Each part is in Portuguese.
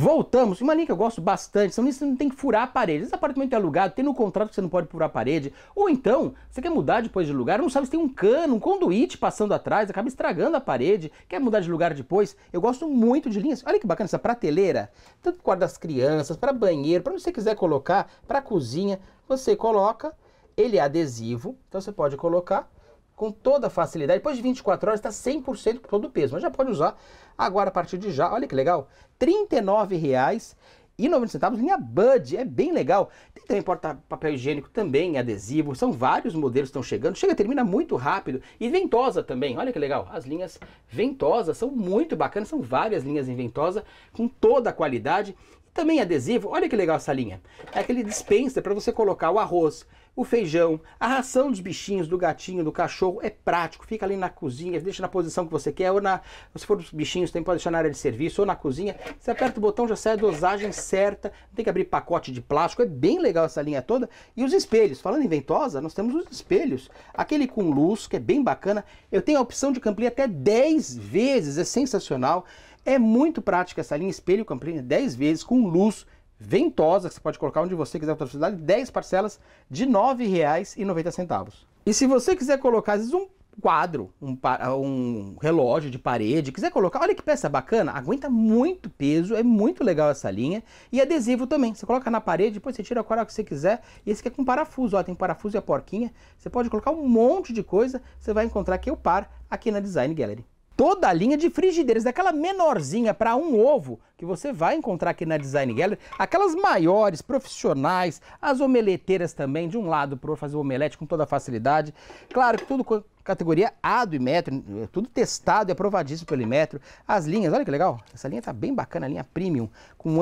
Voltamos. Uma linha que eu gosto bastante, são linhas que você não tem que furar a parede. Esse apartamento é alugado, tem no contrato que você não pode furar a parede. Ou então, você quer mudar depois de lugar, não sabe se tem um cano, um conduíte passando atrás, acaba estragando a parede, quer mudar de lugar depois. Eu gosto muito de linhas. Olha que bacana essa prateleira. Tanto para quarto das crianças, para banheiro, para onde você quiser colocar, para cozinha. Você coloca, ele é adesivo, então você pode colocar com toda facilidade. Depois de 24 horas está 100% todo o peso, mas já pode usar agora a partir de já. Olha que legal, R$ 39,90 linha Bud, é bem legal. Tem também porta papel higiênico também, adesivo, são vários modelos que estão chegando. Chega, termina muito rápido. E ventosa também, olha que legal. As linhas ventosas são muito bacanas, são várias linhas em ventosa com toda a qualidade. Também adesivo, olha que legal essa linha. É aquele dispenser para você colocar o arroz, o feijão, a ração dos bichinhos, do gatinho, do cachorro, é prático, fica ali na cozinha, deixa na posição que você quer, ou na, se for dos bichinhos, tem pode deixar na área de serviço, ou na cozinha, você aperta o botão, já sai a dosagem certa, não tem que abrir pacote de plástico, é bem legal essa linha toda. E os espelhos, falando em ventosa, nós temos os espelhos, aquele com luz, que é bem bacana, eu tenho a opção de camplinha até 10 vezes, é sensacional, é muito prática essa linha, espelho camplinha 10 vezes, com luz, ventosa, que você pode colocar onde você quiser com toda 10 parcelas de R$ 9,90. E se você quiser colocar, às vezes, um quadro, um, um, relógio de parede, quiser colocar, olha que peça bacana, aguenta muito peso, é muito legal essa linha, e adesivo também, você coloca na parede, depois você tira a coral que você quiser, e esse aqui é com parafuso, ó, tem parafuso e a porquinha, você pode colocar um monte de coisa, você vai encontrar aqui é o par aqui na Design Gallery toda a linha de frigideiras, daquela menorzinha para um ovo, que você vai encontrar aqui na Design Gallery, aquelas maiores, profissionais, as omeleteiras também, de um lado para fazer o omelete com toda facilidade. Claro que tudo com categoria A do Imetro, eh, tudo testado e aprovadíssimo pelo Imetro. As linhas, olha que legal, essa linha está bem bacana, a linha premium, com,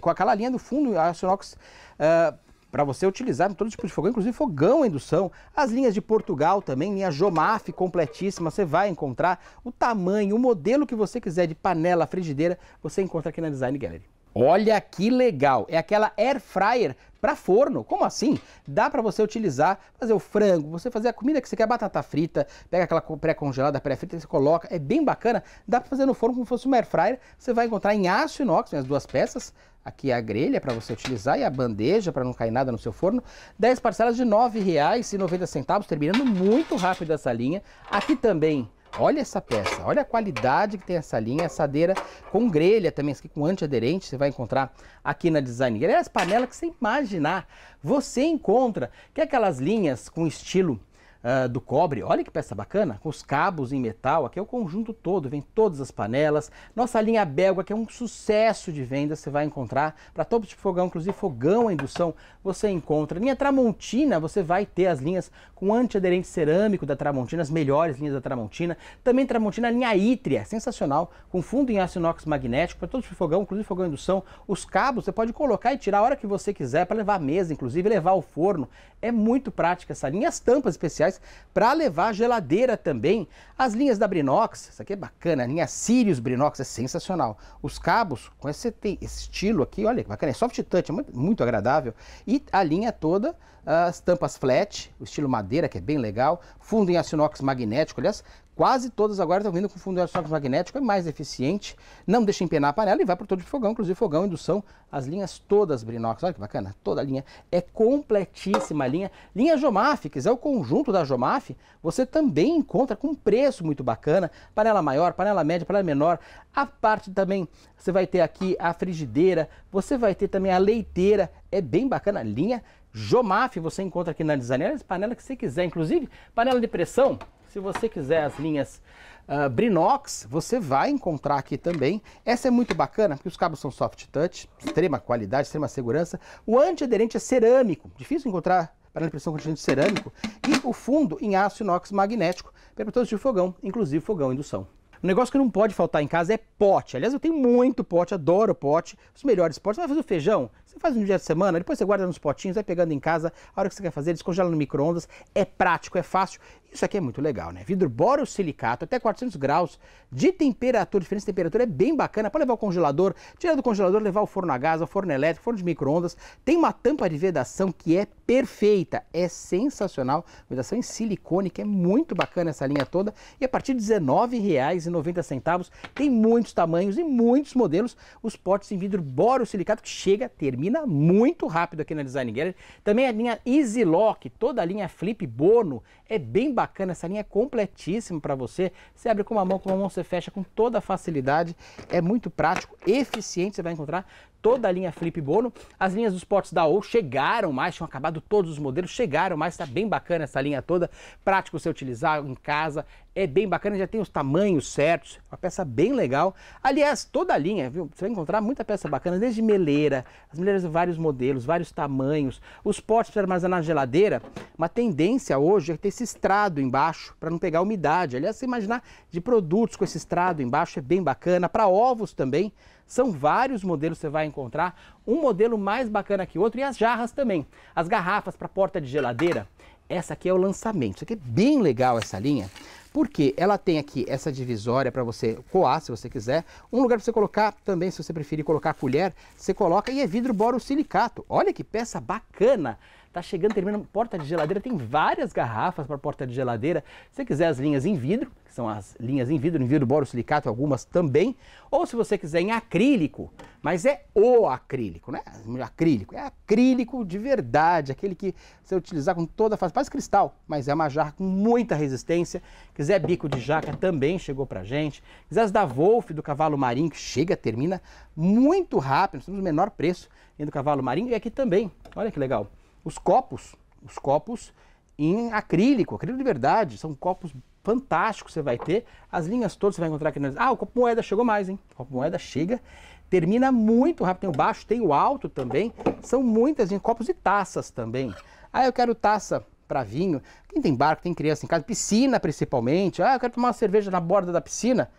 com aquela linha do fundo, a Sonox... Uh, ah, para você utilizar em todo tipo de fogão, inclusive fogão a indução. As linhas de Portugal também, linha Jomaf completíssima, você vai encontrar o tamanho, o modelo que você quiser de panela, frigideira, você encontra aqui na Design Gallery. Olha que legal! É aquela air fryer para forno. Como assim? Dá para você utilizar, fazer o frango, você fazer a comida que você quer, batata frita, pega aquela pré-congelada, pré-frita, você coloca, é bem bacana. Dá para fazer no forno como se fosse uma air fryer. Você vai encontrar em aço inox, as duas peças, Aqui é a grelha para você utilizar e a bandeja para não cair nada no seu forno. 10 parcelas de R$ 9,90, terminando muito rápido essa linha. Aqui também Olha essa peça, olha a qualidade que tem essa linha, assadeira com grelha também, aqui com antiaderente, você vai encontrar aqui na Design. as panelas que você imaginar, você encontra, que é aquelas linhas com estilo uh, do cobre. Olha que peça bacana, com os cabos em metal. Aqui é o conjunto todo, vem todas as panelas. Nossa linha belga, que é um sucesso de venda, você vai encontrar para todo tipo de fogão, inclusive fogão a indução, você encontra. Linha Tramontina, você vai ter as linhas com antiaderente cerâmico da Tramontina, as melhores linhas da Tramontina. Também Tramontina, linha Itria sensacional, com fundo em aço inox magnético, para todo tipo de fogão, inclusive fogão a indução. Os cabos você pode colocar e tirar a hora que você quiser, para levar a mesa, inclusive levar o forno. É muito prática essa linha. As tampas especiais para levar geladeira também. As linhas da Brinox, isso aqui é bacana, a linha Sirius Brinox é sensacional. Os cabos, com esse, esse estilo aqui, olha que bacana, é soft touch, é muito, muito agradável. E a linha toda, as tampas flat, o estilo madeira, que é bem legal, fundo em aço inox magnético, aliás, Quase todas agora estão vindo com fundo de magnético, é mais eficiente, não deixa empenar a panela e vai para o todo de fogão, inclusive fogão, indução, as linhas todas Brinox, olha que bacana, toda a linha é completíssima a linha. Linha Jomaf, quiser é o conjunto da Jomaf, você também encontra com preço muito bacana, panela maior, panela média, panela menor, a parte também, você vai ter aqui a frigideira, você vai ter também a leiteira, é bem bacana a linha Jomaf você encontra aqui na Designer, panela que você quiser, inclusive panela de pressão, se você quiser as linhas uh, Brinox, você vai encontrar aqui também. Essa é muito bacana, porque os cabos são soft touch, extrema qualidade, extrema segurança. O antiaderente é cerâmico, difícil encontrar panela de pressão com antiaderente cerâmico. E o fundo em aço inox magnético, todos de fogão, inclusive fogão indução. Um negócio que não pode faltar em casa é pote. Aliás, eu tenho muito pote, adoro pote, os melhores potes. Você vai fazer o feijão? faz um dia de semana, depois você guarda nos potinhos, vai pegando em casa, a hora que você quer fazer, descongela no micro-ondas. É prático, é fácil. Isso aqui é muito legal, né? Vidro borosilicato, até 400 graus de temperatura, diferença de temperatura é bem bacana. Pode levar o congelador, tirar do congelador, levar o forno a gás, o forno elétrico, forno de micro-ondas. Tem uma tampa de vedação que é perfeita, é sensacional. Vedação em silicone, que é muito bacana essa linha toda. E a partir de R$19,90 tem muitos tamanhos e muitos modelos os potes em vidro borosilicato que chega, termina termina muito rápido aqui na Design Gallery. Também a linha Easy Lock, toda a linha Flip Bono, é bem bacana, essa linha é completíssima para você. Você abre com uma mão, com uma mão você fecha com toda facilidade, é muito prático, eficiente, você vai encontrar toda a linha Felipe Bono. As linhas dos potes da OU chegaram mais, tinham acabado todos os modelos, chegaram mais, está bem bacana essa linha toda, prático você utilizar em casa, é bem bacana, já tem os tamanhos certos, uma peça bem legal. Aliás, toda a linha, viu? Você vai encontrar muita peça bacana, desde meleira, as meleiras de vários modelos, vários tamanhos, os potes para armazenar na geladeira. Uma tendência hoje é ter esse estrado embaixo para não pegar umidade. Aliás, você imaginar de produtos com esse estrado embaixo é bem bacana, para ovos também. São vários modelos que você vai encontrar, um modelo mais bacana que o outro e as jarras também. As garrafas para porta de geladeira, essa aqui é o lançamento. Isso aqui é bem legal essa linha, porque ela tem aqui essa divisória para você coar, se você quiser. Um lugar para você colocar também, se você preferir colocar colher, você coloca e é vidro borosilicato. Olha que peça bacana! Tá chegando, terminando porta de geladeira, tem várias garrafas para porta de geladeira. Se você quiser as linhas em vidro, que são as linhas em vidro, em vidro borosilicato, algumas também, ou se você quiser em acrílico, mas é o acrílico, né? Acrílico, é acrílico de verdade, aquele que você utilizar com toda a face, faz cristal, mas é uma jarra com muita resistência. Quiser bico de jaca também chegou pra gente. Quiser as da Wolf do cavalo marinho, que chega, termina muito rápido, nós temos o menor preço do cavalo marinho e aqui também. Olha que legal os copos, os copos em acrílico, acrílico de verdade, são copos fantásticos você vai ter. As linhas todas você vai encontrar aqui. Ah, o copo moeda chegou mais, hein? O copo moeda chega, termina muito rápido. Tem o baixo, tem o alto também. São muitas em copos e taças também. Ah, eu quero taça para vinho. Quem tem barco, tem criança em casa, piscina principalmente. Ah, eu quero tomar uma cerveja na borda da piscina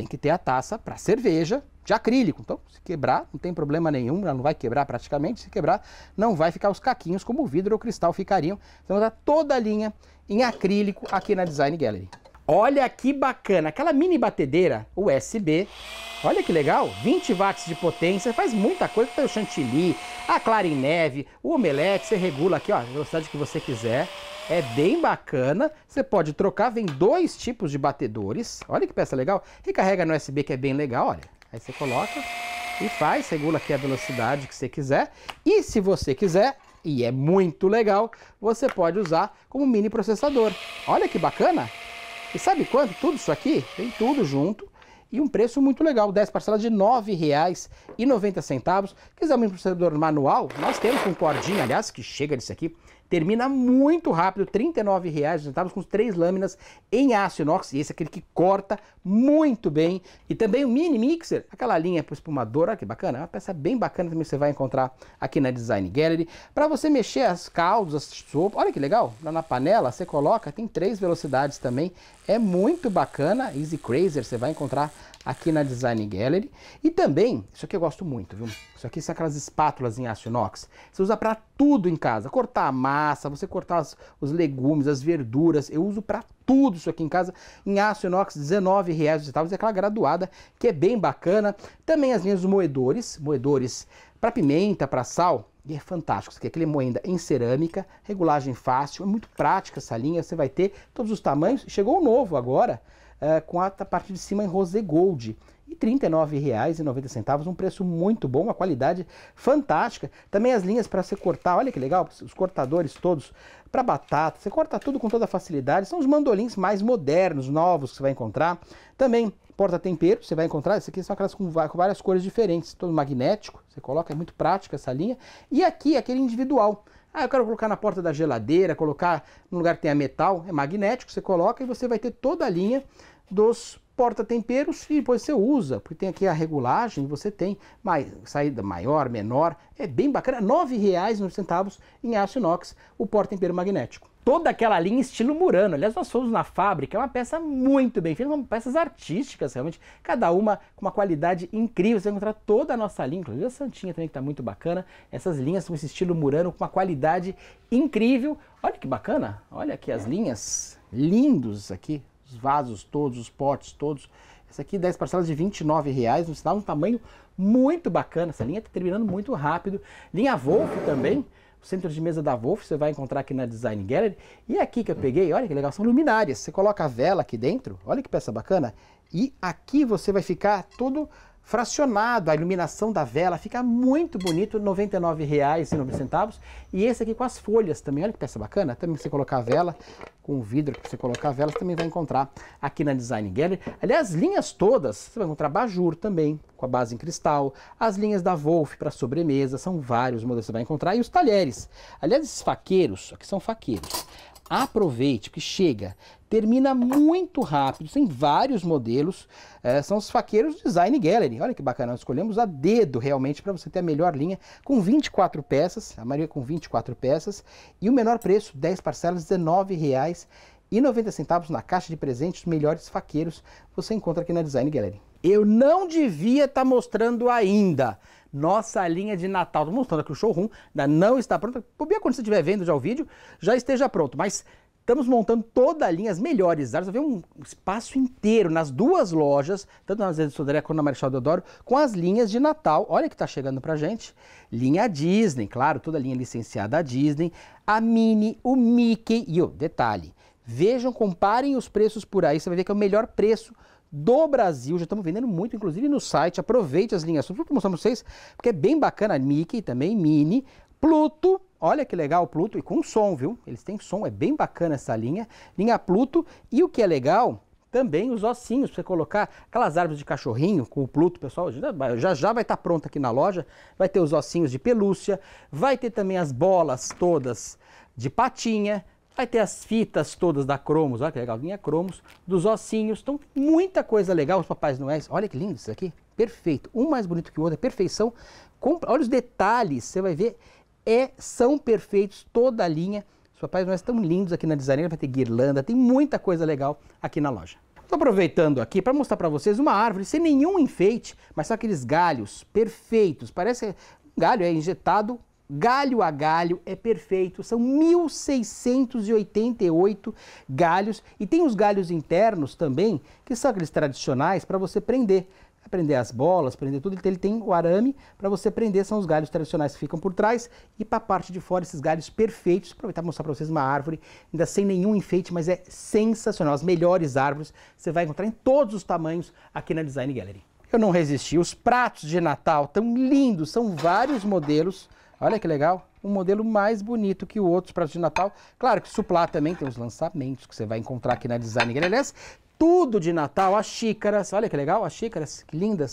tem que ter a taça para cerveja de acrílico. Então, se quebrar, não tem problema nenhum, ela não vai quebrar praticamente. Se quebrar, não vai ficar os caquinhos como o vidro ou o cristal ficariam. Então, está toda a linha em acrílico aqui na Design Gallery. Olha que bacana, aquela mini batedeira USB, olha que legal, 20 watts de potência, faz muita coisa, tem o chantilly, a clara em neve, o omelete, você regula aqui ó, a velocidade que você quiser, é bem bacana, você pode trocar, vem dois tipos de batedores, olha que peça legal, recarrega no USB que é bem legal, olha, aí você coloca e faz, regula aqui a velocidade que você quiser, e se você quiser, e é muito legal, você pode usar como mini processador, olha que bacana, e sabe quanto? Tudo isso aqui, tem tudo junto, e um preço muito legal, 10 parcelas de R$ 9,90. Quiser um processador manual, nós temos com cordinha, aliás, que chega disso aqui, termina muito rápido, R$ 39,00, com três lâminas em aço inox, e esse é aquele que corta muito bem. E também o mini mixer, aquela linha para espumador, olha que bacana, é uma peça bem bacana também você vai encontrar aqui na Design Gallery. Para você mexer as caldos, as sopas, olha que legal, lá na panela você coloca, tem três velocidades também, é muito bacana, Easy Crazer, você vai encontrar aqui na Design Gallery. E também, isso aqui eu gosto muito, viu? Isso aqui são é aquelas espátulas em aço inox. Você usa para tudo em casa. Cortar a massa, você cortar os legumes, as verduras. Eu uso para tudo isso aqui em casa em aço inox, R$19,00. Tá? É aquela graduada que é bem bacana. Também as linhas dos moedores, moedores para pimenta, para sal, e é fantástico. Isso aqui é aquele moenda em cerâmica, regulagem fácil, é muito prática essa linha, você vai ter todos os tamanhos. Chegou o novo agora, eh, com a parte de cima em rosé gold. E R$ 39,90, um preço muito bom, uma qualidade fantástica. Também as linhas para você cortar, olha que legal, os cortadores todos para batata. Você corta tudo com toda facilidade. São os mandolins mais modernos, novos que você vai encontrar. Também porta-tempero, você vai encontrar. Esse aqui são aquelas com várias cores diferentes. Todo magnético, você coloca, é muito prático essa linha. E aqui, aquele individual. Ah, eu quero colocar na porta da geladeira, colocar num lugar que tenha metal, é magnético, você coloca e você vai ter toda a linha dos porta-temperos e depois você usa, porque tem aqui a regulagem, você tem saída maior, menor, é bem bacana, R$ 9,00 em aço inox o porta-tempero magnético toda aquela linha estilo Murano. Aliás, nós fomos na fábrica, é uma peça muito bem feita, são peças artísticas realmente, cada uma com uma qualidade incrível. Você vai encontrar toda a nossa linha, inclusive a Santinha também que está muito bacana. Essas linhas com esse estilo Murano, com uma qualidade incrível. Olha que bacana, olha aqui as linhas, lindos aqui, os vasos todos, os potes todos. Essa aqui, 10 parcelas de R$29,00, reais, sinal, um tamanho muito bacana. Essa linha está terminando muito rápido. Linha Wolf também, o centro de mesa da Wolf você vai encontrar aqui na Design Gallery. E aqui que eu peguei, olha que legal, são luminárias. Você coloca a vela aqui dentro, olha que peça bacana. E aqui você vai ficar todo fracionado, a iluminação da vela fica muito bonito, R$ 99,09. E esse aqui com as folhas também, olha que peça bacana. Também você colocar a vela, com o vidro que você colocar a vela, você também vai encontrar aqui na Design Gallery. Aliás, linhas todas, você vai encontrar Bajur também, com a base em cristal, as linhas da Wolf para sobremesa, são vários modelos que você vai encontrar, e os talheres. Aliás, esses faqueiros, aqui são faqueiros, Aproveite, porque chega. Termina muito rápido, tem vários modelos. É, são os faqueiros Design Gallery. Olha que bacana, nós escolhemos a dedo realmente para você ter a melhor linha, com 24 peças, a maioria com 24 peças, e o menor preço, 10 parcelas, R$ e 90 centavos na caixa de presentes dos melhores faqueiros você encontra aqui na Design Gallery. Eu não devia estar tá mostrando ainda nossa linha de Natal. Estou mostrando que o showroom ainda não está pronto. Podia quando você estiver vendo já o vídeo, já esteja pronto. Mas estamos montando toda a linha, as melhores áreas. Vai um espaço inteiro nas duas lojas, tanto na Zé de Sodré quanto na Marechal Deodoro, com as linhas de Natal. Olha que está chegando para gente. Linha Disney, claro, toda a linha licenciada à Disney. A mini, o Mickey e o detalhe Vejam, comparem os preços por aí, você vai ver que é o melhor preço do Brasil. Já estamos vendendo muito, inclusive no site. Aproveite as linhas, Vou mostrando para vocês, porque é bem bacana. Mickey também, Mini, Pluto. Olha que legal, o Pluto, e com som, viu? Eles têm som, é bem bacana essa linha. Linha Pluto. E o que é legal, também os ossinhos, para você colocar aquelas árvores de cachorrinho com o Pluto, pessoal, já já vai estar tá pronto aqui na loja, vai ter os ossinhos de pelúcia, vai ter também as bolas todas de patinha, Vai ter as fitas todas da Cromos, olha que legal, linha Cromos, dos ossinhos. Então, muita coisa legal, os Papais Noéis. Olha que lindo isso aqui, perfeito. Um mais bonito que o outro, é perfeição. Compra, olha os detalhes, você vai ver, é, são perfeitos toda a linha. Os Papais Noéis estão lindos aqui na designer, vai ter guirlanda, tem muita coisa legal aqui na loja. Estou aproveitando aqui para mostrar para vocês uma árvore sem nenhum enfeite, mas são aqueles galhos perfeitos. Parece um galho é injetado galho a galho é perfeito. São 1.688 galhos e tem os galhos internos também, que são aqueles tradicionais para você prender. Prender as bolas, prender tudo, então, ele tem o arame para você prender, são os galhos tradicionais que ficam por trás e para a parte de fora esses galhos perfeitos. Aproveitar para mostrar para vocês uma árvore, ainda sem nenhum enfeite, mas é sensacional. As melhores árvores você vai encontrar em todos os tamanhos aqui na Design Gallery. Eu não resisti, os pratos de Natal tão lindos, são vários modelos Olha que legal. Um modelo mais bonito que o outro os de Natal. Claro que suplá também tem os lançamentos que você vai encontrar aqui na Design Aliás, tudo de Natal. As xícaras, olha que legal. As xícaras, que lindas.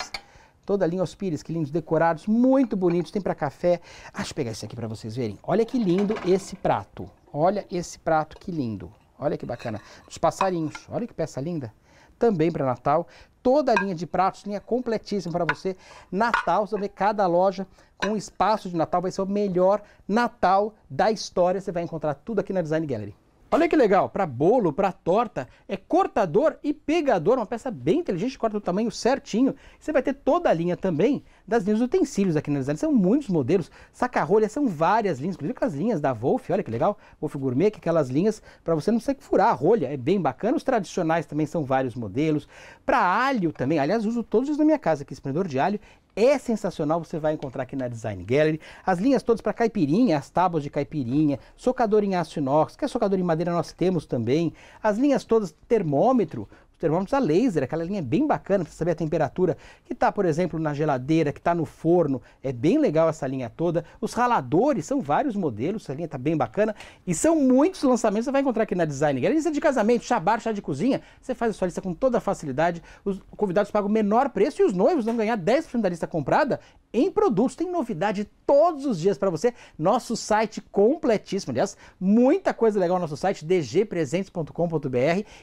Toda a linha aos pires, que lindos, decorados, muito bonitos. Tem para café. Ah, deixa eu pegar isso aqui para vocês verem. Olha que lindo esse prato. Olha esse prato, que lindo. Olha que bacana. os passarinhos. Olha que peça linda também para Natal. Toda a linha de pratos, linha completíssima para você. Natal, você vai ver cada loja com espaço de Natal, vai ser o melhor Natal da história. Você vai encontrar tudo aqui na Design Gallery. Olha que legal, para bolo, para torta, é cortador e pegador, uma peça bem inteligente, corta do tamanho certinho. Você vai ter toda a linha também das linhas dos utensílios aqui na design, são muitos modelos, saca-rolha, são várias linhas, inclusive as linhas da Wolf, olha que legal, Wolf Gourmet, que aquelas linhas para você não ter que furar a rolha, é bem bacana. Os tradicionais também são vários modelos, para alho também, aliás, uso todos na minha casa aqui, esprendedor de alho é sensacional, você vai encontrar aqui na Design Gallery. As linhas todas para caipirinha, as tábuas de caipirinha, socador em aço inox, que é socador em madeira nós temos também. As linhas todas termômetro, termômetros a laser, aquela linha é bem bacana para saber a temperatura que está, por exemplo, na geladeira, que está no forno. É bem legal essa linha toda. Os raladores são vários modelos, essa linha está bem bacana. E são muitos lançamentos, você vai encontrar aqui na Design Gallery. Lista de casamento, chá bar, chá de cozinha, você faz a sua lista com toda facilidade. Os convidados pagam o menor preço e os noivos vão ganhar 10% da lista comprada em produtos. Tem novidade todos os dias para você. Nosso site completíssimo, aliás, muita coisa legal no nosso site, dgpresentes.com.br.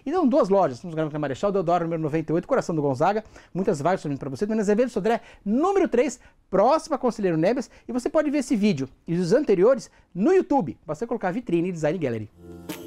E são duas lojas, vamos ganhar Marechal Deodoro, número 98, Coração do Gonzaga. Muitas vagas subindo para você. Dona Azevedo Sodré, número 3, próxima Conselheiro Nebes. E você pode ver esse vídeo e os anteriores no YouTube. Basta colocar Vitrine Design Gallery.